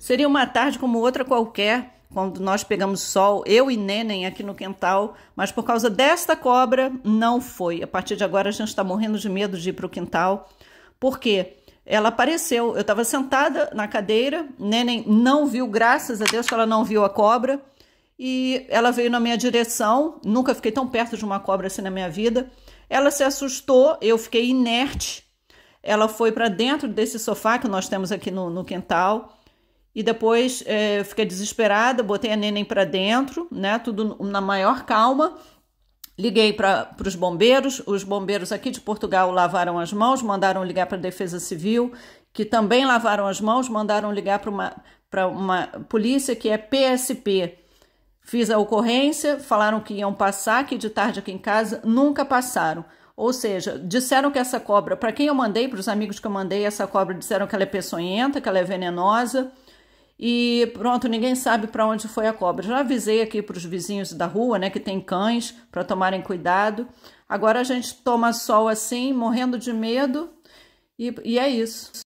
Seria uma tarde como outra qualquer, quando nós pegamos sol, eu e Neném aqui no quintal, mas por causa desta cobra, não foi. A partir de agora, a gente está morrendo de medo de ir para o quintal, porque ela apareceu. Eu estava sentada na cadeira, Neném não viu, graças a Deus que ela não viu a cobra, e ela veio na minha direção. Nunca fiquei tão perto de uma cobra assim na minha vida. Ela se assustou, eu fiquei inerte. Ela foi para dentro desse sofá que nós temos aqui no, no quintal e depois é, fiquei desesperada, botei a neném para dentro, né? Tudo na maior calma. Liguei para os bombeiros, os bombeiros aqui de Portugal lavaram as mãos, mandaram ligar para a Defesa Civil, que também lavaram as mãos, mandaram ligar para uma, para uma polícia que é PSP. Fiz a ocorrência, falaram que iam passar aqui de tarde aqui em casa, nunca passaram. Ou seja, disseram que essa cobra, para quem eu mandei, para os amigos que eu mandei, essa cobra disseram que ela é peçonhenta, que ela é venenosa e pronto, ninguém sabe para onde foi a cobra. Já avisei aqui para os vizinhos da rua, né, que tem cães, para tomarem cuidado. Agora a gente toma sol assim, morrendo de medo, e, e é isso.